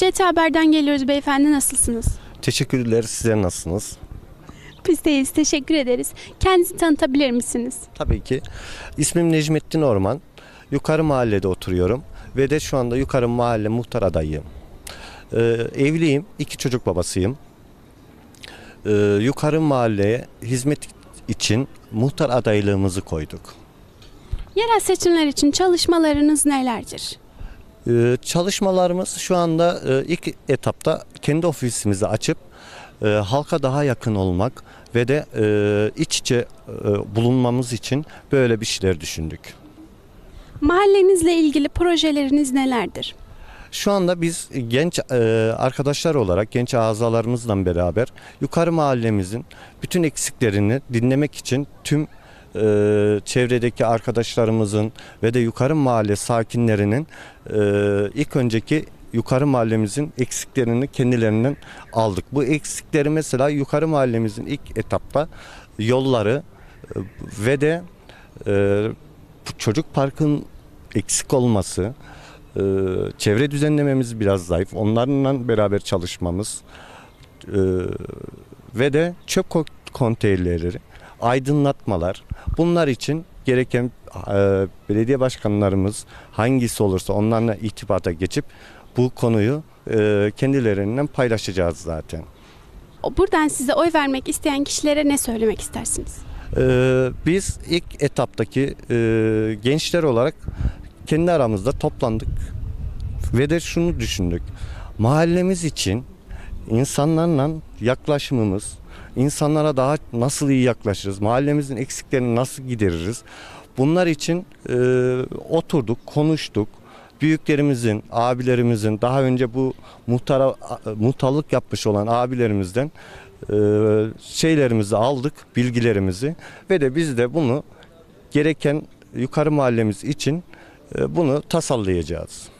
CT Haber'den geliyoruz beyefendi nasılsınız? Teşekkürler sizler nasılsınız? Biz deyiz teşekkür ederiz. Kendinizi tanıtabilir misiniz? Tabii ki. İsmim Necmettin Orman. Yukarı mahallede oturuyorum ve de şu anda yukarı mahalle muhtar adayıyım. Ee, evliyim, iki çocuk babasıyım. Ee, yukarı mahalleye hizmet için muhtar adaylığımızı koyduk. Yerel seçimler için çalışmalarınız nelerdir? Ee, çalışmalarımız şu anda e, ilk etapta kendi ofisimizi açıp e, halka daha yakın olmak ve de e, iç içe bulunmamız için böyle bir şeyler düşündük. Mahallenizle ilgili projeleriniz nelerdir? Şu anda biz genç arkadaşlar olarak genç azalarımızla beraber yukarı mahallemizin bütün eksiklerini dinlemek için tüm e, çevredeki arkadaşlarımızın ve de yukarı mahalle sakinlerinin e, ilk önceki yukarı mahallemizin eksiklerini kendilerinden aldık. Bu eksikleri mesela yukarı mahallemizin ilk etapta yolları e, ve de e, çocuk parkın eksik olması, e, çevre düzenlememiz biraz zayıf. Onlarla beraber çalışmamız e, ve de çöp konteynerleri aydınlatmalar bunlar için gereken e, belediye başkanlarımız hangisi olursa onlarla irtibata geçip bu konuyu e, kendilerinden paylaşacağız zaten. Buradan size oy vermek isteyen kişilere ne söylemek istersiniz? Ee, biz ilk etaptaki e, gençler olarak kendi aramızda toplandık ve de şunu düşündük. Mahallemiz için insanlarla yaklaşımımız, insanlara daha nasıl iyi yaklaşırız, mahallemizin eksiklerini nasıl gideririz? Bunlar için e, oturduk, konuştuk. Büyüklerimizin, abilerimizin, daha önce bu muhtara, muhtarlık yapmış olan abilerimizden e, şeylerimizi aldık, bilgilerimizi ve de biz de bunu gereken yukarı mahallemiz için e, bunu tasallayacağız.